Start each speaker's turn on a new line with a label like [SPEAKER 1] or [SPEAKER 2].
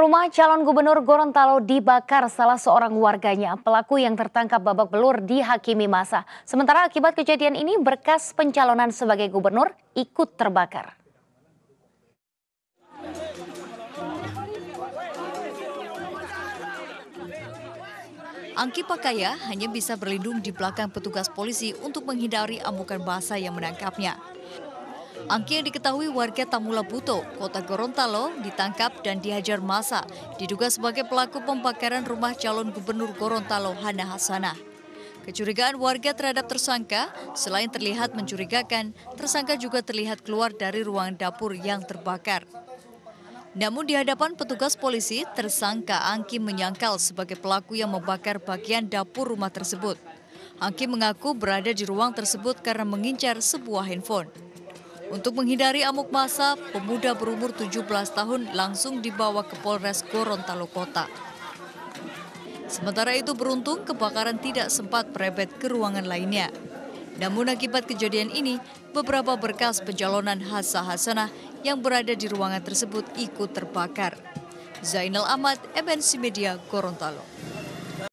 [SPEAKER 1] Rumah calon gubernur Gorontalo dibakar salah seorang warganya. Pelaku yang tertangkap babak belur dihakimi masa. Sementara akibat kejadian ini berkas pencalonan sebagai gubernur ikut terbakar.
[SPEAKER 2] Angki Pakaya hanya bisa berlindung di belakang petugas polisi untuk menghindari amukan massa yang menangkapnya. Angki yang diketahui warga Tamula Buto, kota Gorontalo, ditangkap dan dihajar masa, diduga sebagai pelaku pembakaran rumah calon gubernur Gorontalo Hana Hasanah. Kecurigaan warga terhadap tersangka, selain terlihat mencurigakan, tersangka juga terlihat keluar dari ruang dapur yang terbakar. Namun di hadapan petugas polisi, tersangka Angki menyangkal sebagai pelaku yang membakar bagian dapur rumah tersebut. Angki mengaku berada di ruang tersebut karena mengincar sebuah handphone. Untuk menghindari amuk massa, pemuda berumur 17 tahun langsung dibawa ke Polres Gorontalo Kota. Sementara itu beruntung kebakaran tidak sempat merebet ke ruangan lainnya. Namun akibat kejadian ini, beberapa berkas pencalonan Hasa Hasanah yang berada di ruangan tersebut ikut terbakar. Zainal Ahmad, MNC Media, Gorontalo.